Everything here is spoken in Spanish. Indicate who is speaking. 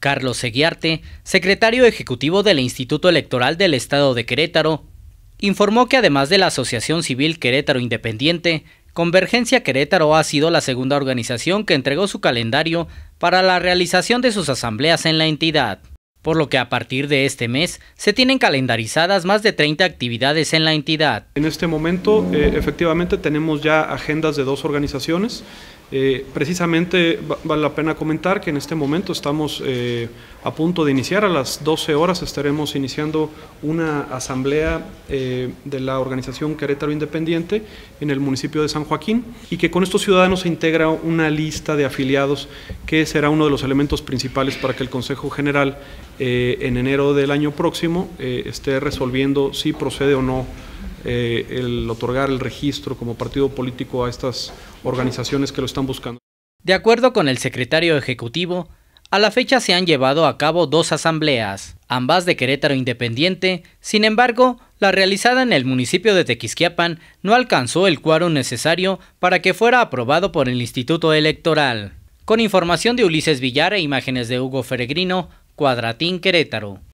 Speaker 1: Carlos Seguiarte, secretario ejecutivo del Instituto Electoral del Estado de Querétaro, informó que además de la Asociación Civil Querétaro Independiente, Convergencia Querétaro ha sido la segunda organización que entregó su calendario para la realización de sus asambleas en la entidad, por lo que a partir de este mes se tienen
Speaker 2: calendarizadas más de 30 actividades en la entidad. En este momento, eh, efectivamente, tenemos ya agendas de dos organizaciones. Eh, precisamente vale la pena comentar que en este momento estamos eh, a punto de iniciar, a las 12 horas estaremos iniciando una asamblea eh, de la organización Querétaro Independiente en el municipio de San Joaquín y que con estos ciudadanos se integra una lista de afiliados que será uno de los elementos principales para que el Consejo General en enero del año próximo esté resolviendo si procede o no eh, el otorgar el registro como partido político a estas organizaciones que lo están buscando.
Speaker 1: De acuerdo con el secretario ejecutivo, a la fecha se han llevado a cabo dos asambleas, ambas de Querétaro Independiente, sin embargo, la realizada en el municipio de Tequisquiapan no alcanzó el cuadro necesario para que fuera aprobado por el Instituto Electoral. Con información de Ulises Villar e imágenes de Hugo Feregrino, Cuadratín Querétaro.